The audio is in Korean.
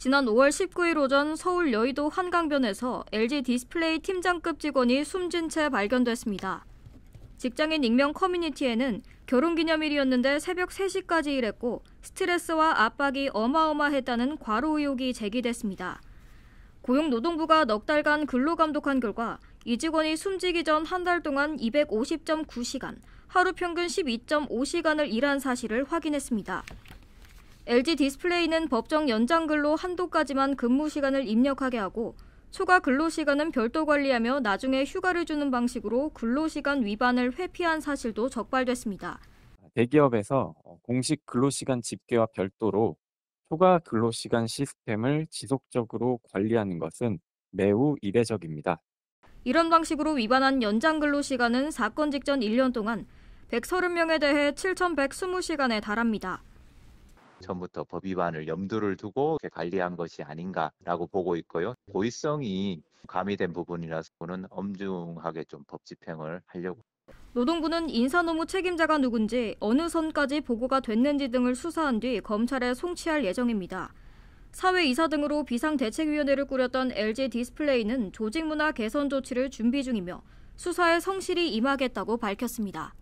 지난 5월 19일 오전 서울 여의도 한강변에서 LG 디스플레이 팀장급 직원이 숨진 채 발견됐습니다. 직장인 익명 커뮤니티에는 결혼기념일이었는데 새벽 3시까지 일했고 스트레스와 압박이 어마어마했다는 과로 의혹이 제기됐습니다. 고용노동부가 넉 달간 근로 감독한 결과 이 직원이 숨지기 전 한 달 동안 250.9시간, 하루 평균 12.5시간을 일한 사실을 확인했습니다. LG 디스플레이는 법정 연장근로 한도까지만 근무 시간을 입력하게 하고 초과 근로시간은 별도 관리하며 나중에 휴가를 주는 방식으로 근로시간 위반을 회피한 사실도 적발됐습니다. 대기업에서 어, 공식 근로시간 집계와 별도로 초과 근로시간 시스템을 지속적으로 관리하는 것은 매우 이례적입니다. 이런 방식으로 위반한 연장 근로시간은 사건 직전 1년 동안 130명에 대해 7,120시간에 달합니다. 처음부터법 위반을 염두를 두고 관리한 것이 아닌가라고 보고 있고요. 고의성이 가미된 부분이라서는 엄중하게 좀 법 집행을 하려고. 노동부는 인사노무 책임자가 누군지 어느 선까지 보고가 됐는지 등을 수사한 뒤 검찰에 송치할 예정입니다. 사회이사 등으로 비상대책위원회를 꾸렸던 LG 디스플레이는 조직문화 개선 조치를 준비 중이며 수사에 성실히 임하겠다고 밝혔습니다.